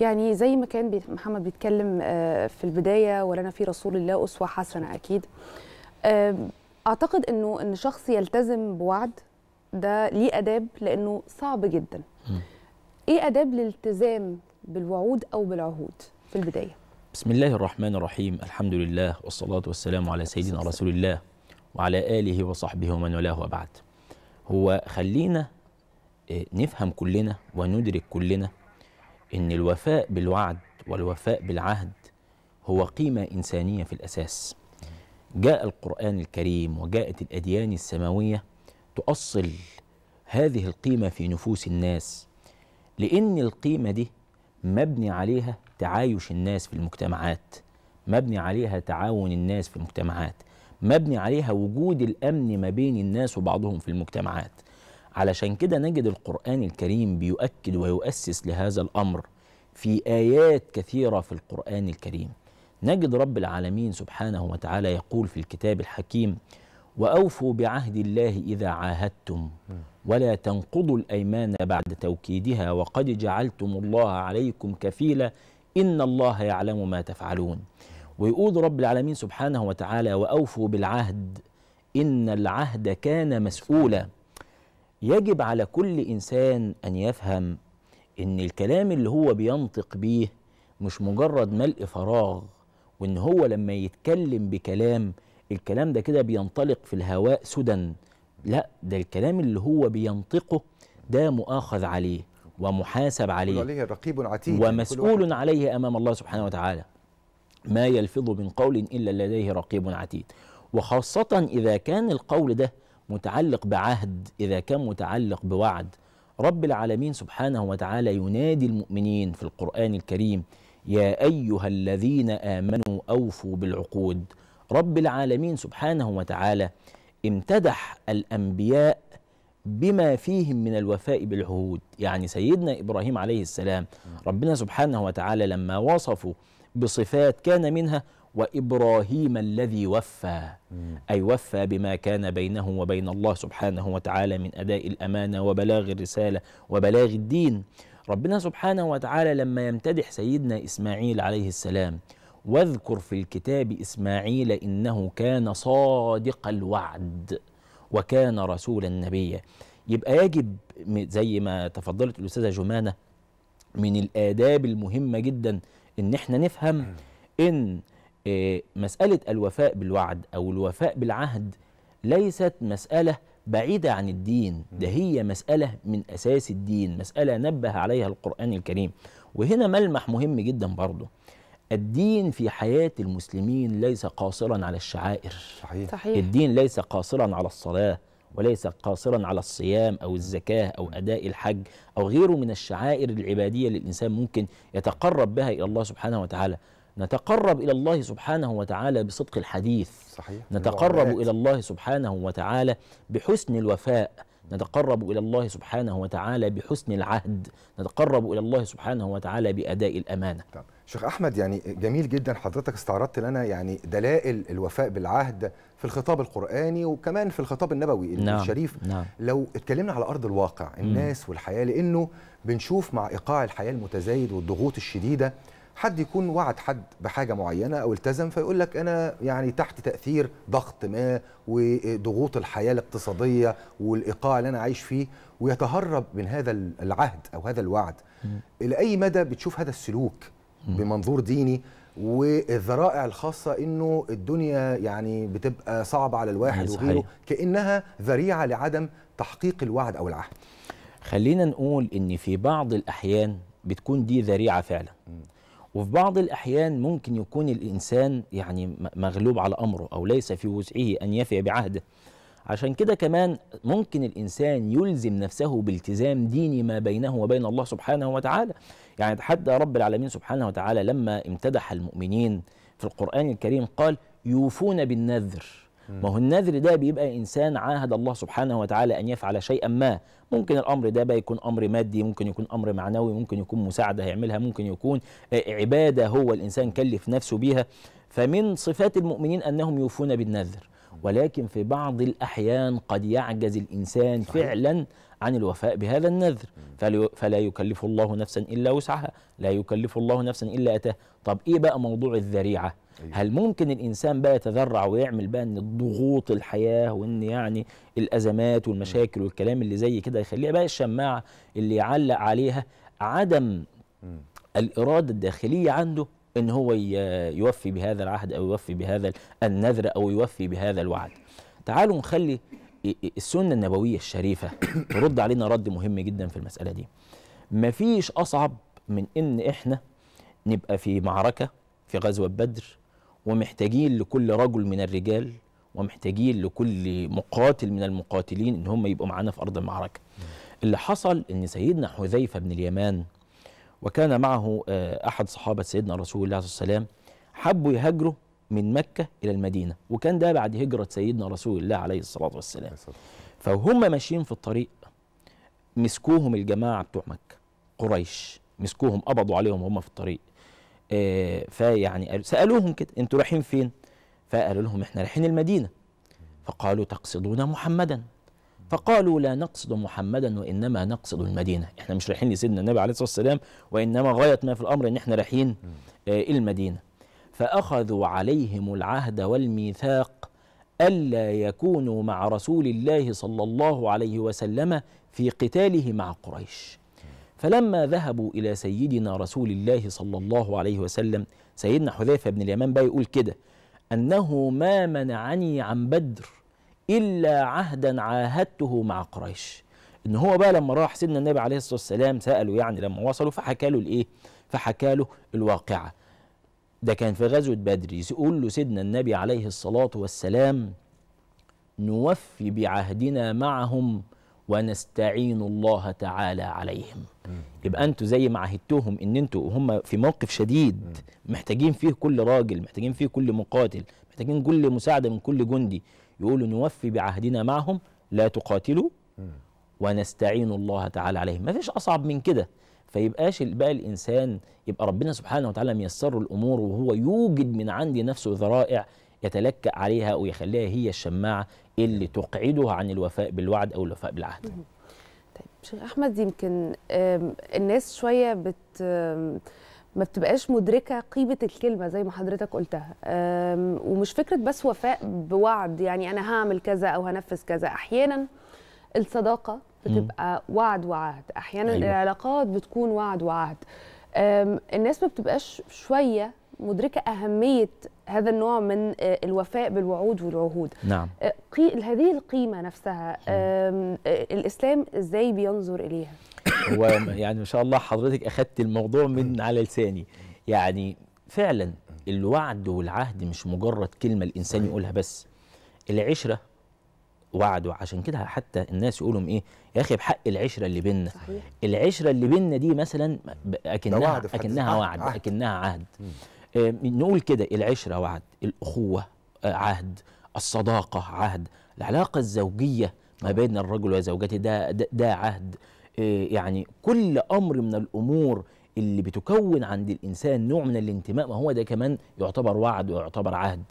يعني زي ما كان محمد بيتكلم آه، في البدايه ولنا في رسول الله اسوه حسنه اكيد اعتقد انه ان شخص يلتزم بوعد ده ليه اداب لانه صعب جدا ايه اداب الالتزام بالوعود او بالعهود في البدايه بسم الله الرحمن الرحيم الحمد لله والصلاه والسلام على سيدنا رسول الله وعلى اله وصحبه ومن والاه وبعد هو خلينا آه، نفهم كلنا وندرك كلنا ان الوفاء بالوعد والوفاء بالعهد هو قيمه انسانيه في الاساس جاء القران الكريم وجاءت الاديان السماويه تؤصل هذه القيمه في نفوس الناس لان القيمه دي مبني عليها تعايش الناس في المجتمعات مبني عليها تعاون الناس في المجتمعات مبني عليها وجود الامن ما بين الناس وبعضهم في المجتمعات علشان كده نجد القرآن الكريم بيؤكد ويؤسس لهذا الأمر في آيات كثيرة في القرآن الكريم نجد رب العالمين سبحانه وتعالى يقول في الكتاب الحكيم وأوفوا بعهد الله إذا عاهدتم ولا تنقضوا الأيمان بعد توكيدها وقد جعلتم الله عليكم كفيلا إن الله يعلم ما تفعلون ويقول رب العالمين سبحانه وتعالى وأوفوا بالعهد إن العهد كان مسؤولا يجب على كل انسان ان يفهم ان الكلام اللي هو بينطق بيه مش مجرد ملء فراغ وان هو لما يتكلم بكلام الكلام ده كده بينطلق في الهواء سدى لا ده الكلام اللي هو بينطقه ده مؤاخذ عليه ومحاسب عليه عليه رقيب عتيد ومسؤول عليه امام الله سبحانه وتعالى ما يلفظ من قول الا لديه رقيب عتيد وخاصه اذا كان القول ده متعلق بعهد إذا كان متعلق بوعد رب العالمين سبحانه وتعالى ينادي المؤمنين في القرآن الكريم يا أيها الذين آمنوا أوفوا بالعقود رب العالمين سبحانه وتعالى امتدح الأنبياء بما فيهم من الوفاء بالعهود يعني سيدنا إبراهيم عليه السلام ربنا سبحانه وتعالى لما وصفه بصفات كان منها وإبراهيم الذي وفى أي وفى بما كان بينه وبين الله سبحانه وتعالى من أداء الأمانة وبلاغ الرسالة وبلاغ الدين ربنا سبحانه وتعالى لما يمتدح سيدنا إسماعيل عليه السلام واذكر في الكتاب إسماعيل إنه كان صادق الوعد وكان رسولا نبيا يبقى يجب زي ما تفضلت الأستاذة جمانة من الآداب المهمة جدا إن احنا نفهم إن آه، مسألة الوفاء بالوعد أو الوفاء بالعهد ليست مسألة بعيدة عن الدين ده هي مسألة من أساس الدين مسألة نبه عليها القرآن الكريم وهنا ملمح مهم جدا برضه الدين في حياة المسلمين ليس قاصرا على الشعائر صحيح. صحيح. الدين ليس قاصرا على الصلاة وليس قاصرا على الصيام أو الزكاة أو أداء الحج أو غيره من الشعائر العبادية للإنسان ممكن يتقرب بها إلى الله سبحانه وتعالى نتقرب إلى الله سبحانه وتعالى بصدق الحديث صحيح. نتقرب إلى الله سبحانه وتعالى بحسن الوفاء نتقرب إلى الله سبحانه وتعالى بحسن العهد نتقرب إلى الله سبحانه وتعالى بأداء الأمانة طبعا. شيخ أحمد يعني جميل جدا حضرتك استعرضت لنا يعني دلائل الوفاء بالعهد في الخطاب القرآني وكمان في الخطاب النبوي نعم. الشريف نعم. لو اتكلمنا على أرض الواقع الناس م. والحياة لأنه بنشوف مع إيقاع الحياة المتزايد والضغوط الشديدة حد يكون وعد حد بحاجه معينه او التزم فيقول لك انا يعني تحت تاثير ضغط ما وضغوط الحياه الاقتصاديه والايقاع اللي انا عايش فيه ويتهرب من هذا العهد او هذا الوعد م. الى اي مدى بتشوف هذا السلوك م. بمنظور ديني والذرائع الخاصة انه الدنيا يعني بتبقى صعبة على الواحد أيوة، وغيره صحيح. كأنها ذريعة لعدم تحقيق الوعد او العهد خلينا نقول ان في بعض الاحيان بتكون دي ذريعة فعلا م. وفي بعض الأحيان ممكن يكون الإنسان يعني مغلوب على أمره أو ليس في وسعه أن يفي بعهده عشان كده كمان ممكن الإنسان يلزم نفسه بالتزام ديني ما بينه وبين الله سبحانه وتعالى يعني حتى رب العالمين سبحانه وتعالى لما امتدح المؤمنين في القرآن الكريم قال يوفون بالنذر ما هو النذر ده بيبقى انسان عاهد الله سبحانه وتعالى ان يفعل شيئا ما ممكن الامر ده بقى يكون امر مادي ممكن يكون امر معنوي ممكن يكون مساعده هيعملها ممكن يكون آه، عباده هو الانسان كلف نفسه بيها فمن صفات المؤمنين انهم يوفون بالنذر ولكن في بعض الاحيان قد يعجز الانسان صحيح. فعلا عن الوفاء بهذا النذر فلا يكلف الله نفسا الا وسعها لا يكلف الله نفسا الا اتاها طب ايه بقى موضوع الذريعه أيوة. هل ممكن الانسان بقى يتذرع ويعمل بقى ان ضغوط الحياه وان يعني الازمات والمشاكل والكلام اللي زي كده يخليها بقى الشماعه اللي يعلق عليها عدم الاراده الداخليه عنده ان هو يوفي بهذا العهد او يوفي بهذا النذر او يوفي بهذا الوعد تعالوا نخلي السنه النبويه الشريفه ترد علينا رد مهم جدا في المساله دي مفيش اصعب من ان احنا نبقى في معركه في غزوه بدر ومحتاجين لكل رجل من الرجال ومحتاجين لكل مقاتل من المقاتلين ان هم يبقوا معانا في ارض المعركه اللي حصل ان سيدنا حذيفه بن اليمان وكان معه آه، احد صحابه سيدنا رسول الله صلى الله عليه وسلم حبوا يهاجروا من مكه الى المدينه وكان ده بعد هجره سيدنا رسول الله عليه الصلاه والسلام فهم ماشيين في الطريق مسكوهم الجماعه بتوع مكه قريش مسكوهم قبضوا عليهم وهم في الطريق آه، فيعني سالوهم كده انتوا رايحين فين فقالوا لهم احنا رايحين المدينه فقالوا تقصدون محمدا فقالوا لا نقصد محمدا وانما نقصد المدينه احنا مش رايحين لسيدنا النبي عليه الصلاه والسلام وانما غايه ما في الامر ان احنا رايحين آه، المدينه فاخذوا عليهم العهد والميثاق الا يكونوا مع رسول الله صلى الله عليه وسلم في قتاله مع قريش فلما ذهبوا إلى سيدنا رسول الله صلى الله عليه وسلم سيدنا حذيفة بن اليمان بقى يقول كده أنه ما منعني عن بدر إلا عهدا عاهدته مع قريش إن هو بقى لما راح سيدنا النبي عليه الصلاة والسلام سأله يعني لما وصلوا فحكى له الإيه فحكى له الواقعة ده كان في غزوة بدر يقول له سيدنا النبي عليه الصلاة والسلام نوفي بعهدنا معهم ونستعين الله تعالى عليهم يبقى انتوا زي ما عهدتهم ان انتوا هم في موقف شديد محتاجين فيه كل راجل محتاجين فيه كل مقاتل محتاجين كل مساعده من كل جندي يقولوا نوفي بعهدنا معهم لا تقاتلوا ونستعين الله تعالى عليهم ما فيش اصعب من كده فيبقاش بقى الانسان يبقى ربنا سبحانه وتعالى ميسر الامور وهو يوجد من عند نفسه ذرائع يتلكأ عليها ويخليها هي الشماعة اللي تقعده عن الوفاء بالوعد أو الوفاء بالعهد طيب شيخ أحمد يمكن الناس شوية بت ما بتبقاش مدركه قيمه الكلمه زي ما حضرتك قلتها ومش فكره بس وفاء بوعد يعني انا هعمل كذا او هنفذ كذا احيانا الصداقه بتبقى وعد وعهد احيانا أيوة. العلاقات بتكون وعد وعهد الناس ما بتبقاش شويه مدركه اهميه هذا النوع من آه، الوفاء بالوعود والعهود نعم آه، هذه القيمه نفسها نعم. آه، الاسلام ازاي بينظر اليها هو يعني ما شاء الله حضرتك اخذت الموضوع من على لساني يعني فعلا الوعد والعهد مش مجرد كلمه الانسان يقولها بس العشره وعد عشان كده حتى الناس يقولوا ايه يا اخي بحق العشره اللي بينا العشره اللي بينا دي مثلا اكنها وعد اكنها وعد عهد. اكنها عهد آه، نقول كده العشرة وعد الأخوة آه، عهد الصداقة عهد العلاقة الزوجية ما بين الرجل وزوجته ده, ده, ده عهد آه، يعني كل أمر من الأمور اللي بتكون عند الإنسان نوع من الانتماء ما هو ده كمان يعتبر وعد ويعتبر عهد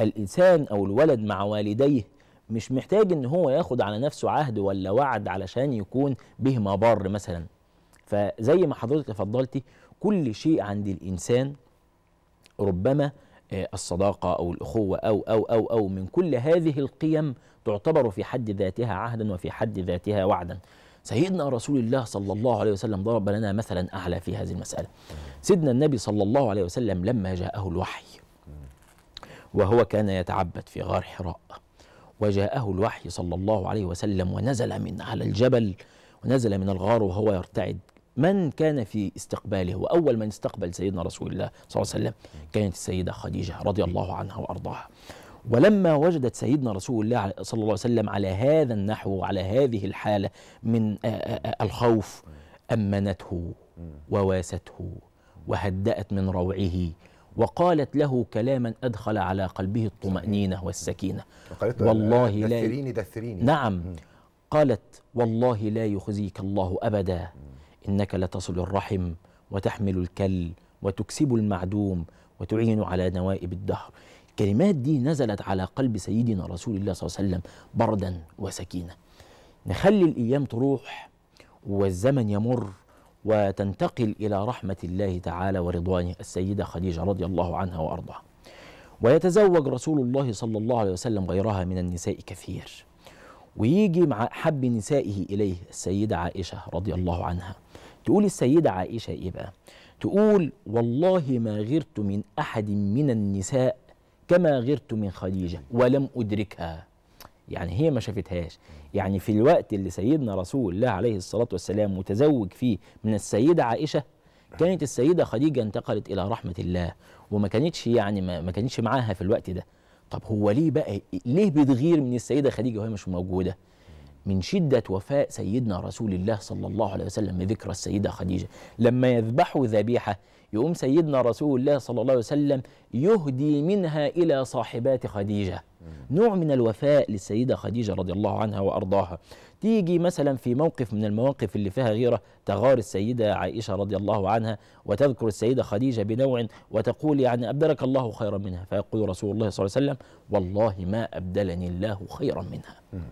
الإنسان أو الولد مع والديه مش محتاج ان هو ياخد على نفسه عهد ولا وعد علشان يكون به ما مثلا فزي ما حضرتك تفضلتي كل شيء عند الانسان ربما آه، الصداقة أو الأخوة أو أو أو أو من كل هذه القيم تعتبر في حد ذاتها عهدا وفي حد ذاتها وعدا سيدنا رسول الله صلى الله عليه وسلم ضرب لنا مثلا أعلى في هذه المسألة سيدنا النبي صلى الله عليه وسلم لما جاءه الوحي وهو كان يتعبد في غار حراء وجاءه الوحي صلى الله عليه وسلم ونزل من على الجبل ونزل من الغار وهو يرتعد من كان في استقباله وأول من استقبل سيدنا رسول الله صلى الله عليه وسلم كانت السيدة خديجة رضي الله عنها وأرضاها ولما وجدت سيدنا رسول الله صلى الله عليه وسلم على هذا النحو وعلى هذه الحالة من الخوف أمنته وواسته وهدأت من روعه وقالت له كلاما أدخل على قلبه الطمأنينة والسكينة والله لا دثريني دثريني نعم قالت والله لا يخزيك الله أبدا إنك لتصل الرحم وتحمل الكل وتكسب المعدوم وتعين على نوائب الدهر الكلمات دي نزلت على قلب سيدنا رسول الله صلى الله عليه وسلم بردا وسكينة نخلي الأيام تروح والزمن يمر وتنتقل إلى رحمة الله تعالى ورضوانه السيدة خديجة رضي الله عنها وأرضاها ويتزوج رسول الله صلى الله عليه وسلم غيرها من النساء كثير ويجي مع حب نسائه إليه السيدة عائشة رضي الله عنها تقول السيدة عائشة إيه بقى؟ تقول والله ما غرت من أحد من النساء كما غرت من خديجة ولم أدركها يعني هي ما شافتهاش يعني في الوقت اللي سيدنا رسول الله عليه الصلاة والسلام متزوج فيه من السيدة عائشة كانت السيدة خديجة انتقلت إلى رحمة الله وما كانتش يعني ما, ما كانتش معاها في الوقت ده طب هو ليه بقى ليه بتغير من السيدة خديجة وهي مش موجودة من شدة وفاء سيدنا رسول الله صلى الله عليه وسلم ذكرى السيدة خديجة لما يذبحوا ذبيحة يقوم سيدنا رسول الله صلى الله عليه وسلم يهدي منها إلى صاحبات خديجة نوع من الوفاء للسيدة خديجة رضي الله عنها وأرضاها تيجي مثلا في موقف من المواقف اللي فيها غيرة تغار السيدة عائشة رضي الله عنها وتذكر السيدة خديجة بنوع وتقول يعني أبدلك الله خيرا منها فيقول رسول الله صلى الله عليه وسلم والله ما أبدلني الله خيرا منها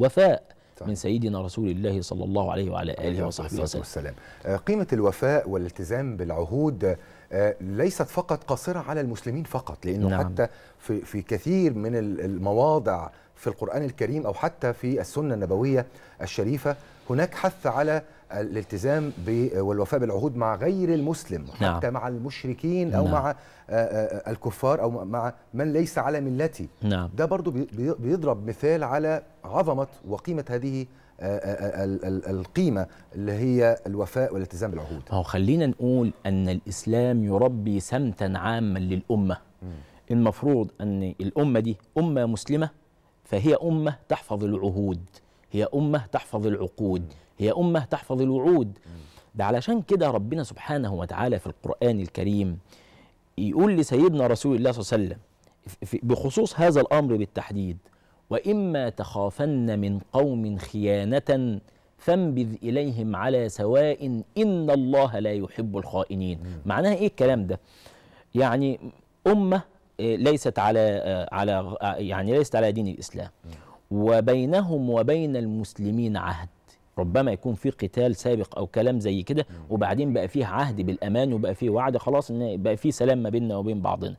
وفاء طيب. من سيدنا رسول الله صلى الله عليه وعلى اله وصحبه وسلم. والسلام. آه، قيمه الوفاء والالتزام بالعهود آه، ليست فقط قاصره على المسلمين فقط لانه نعم. حتى في في كثير من المواضع في القران الكريم او حتى في السنه النبويه الشريفه هناك حث على الالتزام والوفاء بالعهود مع غير المسلم نعم. حتى مع المشركين او نعم. مع آه، الكفار او مع من ليس على ملتي نعم. ده برضو بيضرب مثال على عظمه وقيمه هذه آه، آه، آه، القيمه اللي هي الوفاء والالتزام بالعهود. ما هو خلينا نقول ان الاسلام يربي سمتا عاما للامه. المفروض ان الامه دي امه مسلمه فهي امه تحفظ العهود، هي امه تحفظ العقود، هي امه تحفظ الوعود. ده علشان كده ربنا سبحانه وتعالى في القران الكريم يقول لسيدنا رسول الله صلى الله عليه وسلم بخصوص هذا الامر بالتحديد واما تخافن من قوم خيانه فانبذ اليهم على سواء ان الله لا يحب الخائنين معناها ايه الكلام ده يعني امه آه، ليست على آه، على آه، يعني ليست على دين الاسلام وبينهم وبين المسلمين عهد ربما يكون في قتال سابق او كلام زي كده وبعدين بقى فيه عهد بالامان وبقى فيه وعد خلاص ان بقى فيه سلام ما بيننا وبين بعضنا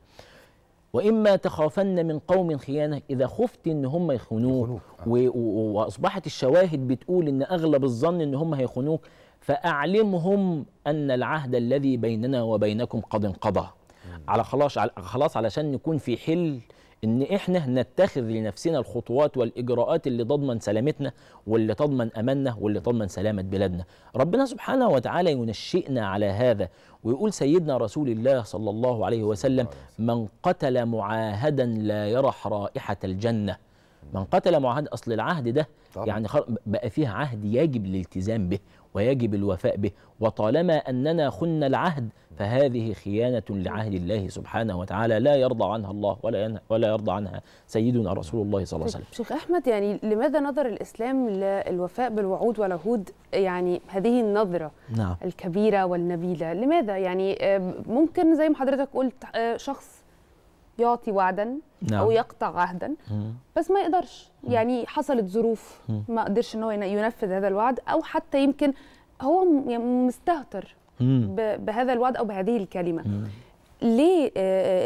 واما تخافن من قوم خيانه اذا خفت ان هم يخونوك آه. واصبحت الشواهد بتقول ان اغلب الظن ان هم هيخونوك فاعلمهم ان العهد الذي بيننا وبينكم قد انقضى على خلاص على خلاص علشان نكون في حل ان احنا نتخذ لنفسنا الخطوات والاجراءات اللي تضمن سلامتنا واللي تضمن اماننا واللي تضمن سلامه بلادنا ربنا سبحانه وتعالى ينشئنا على هذا ويقول سيدنا رسول الله صلى الله عليه وسلم من قتل معاهدا لا يرح رائحه الجنه من قتل معاهد اصل العهد ده طبعا. يعني بقى فيه عهد يجب الالتزام به ويجب الوفاء به وطالما اننا خنا العهد فهذه خيانه لعهد الله سبحانه وتعالى لا يرضى عنها الله ولا ولا يرضى عنها سيدنا رسول الله صلى الله عليه وسلم. شيخ احمد يعني لماذا نظر الاسلام للوفاء بالوعود والعهود يعني هذه النظره نعم. الكبيره والنبيله لماذا يعني ممكن زي ما حضرتك قلت آه، شخص يعطي وعدا نعم. او يقطع عهدا بس ما يقدرش يعني حصلت ظروف ما قدرش ان هو ينفذ هذا الوعد او حتى يمكن هو يعني مستهتر بهذا الوعد او بهذه الكلمه ليه آه،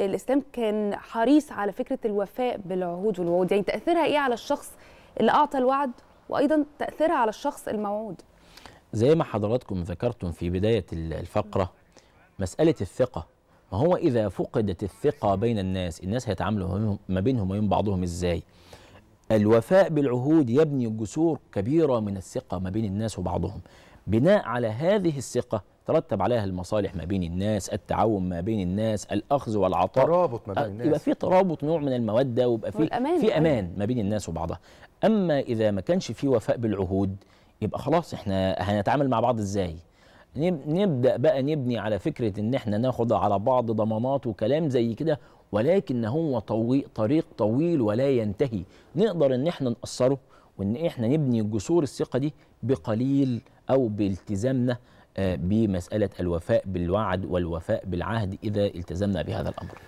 آه، الاسلام كان حريص على فكره الوفاء بالعهود والوعود يعني تاثيرها ايه على الشخص اللي اعطى الوعد وايضا تاثيرها على الشخص الموعود زي ما حضراتكم ذكرتم في بدايه الفقره مساله الثقه ما هو إذا فقدت الثقة بين الناس الناس هيتعاملوا ما بينهم وبين بعضهم إزاي الوفاء بالعهود يبني جسور كبيرة من الثقة ما بين الناس وبعضهم بناء على هذه الثقة ترتب عليها المصالح ما بين الناس التعاون ما بين الناس الأخذ والعطاء ترابط ما بين آه، الناس يبقى في ترابط نوع من المودة ويبقى في في يعني. أمان ما بين الناس وبعضها أما إذا ما كانش في وفاء بالعهود يبقى خلاص احنا هنتعامل مع بعض ازاي نبدا بقى نبني على فكره ان احنا ناخد على بعض ضمانات وكلام زي كده ولكن هو طويل طريق طويل ولا ينتهي نقدر ان احنا نقصره وان احنا نبني جسور الثقه دي بقليل او بالتزامنا آه، بمساله الوفاء بالوعد والوفاء بالعهد اذا التزمنا بهذا الامر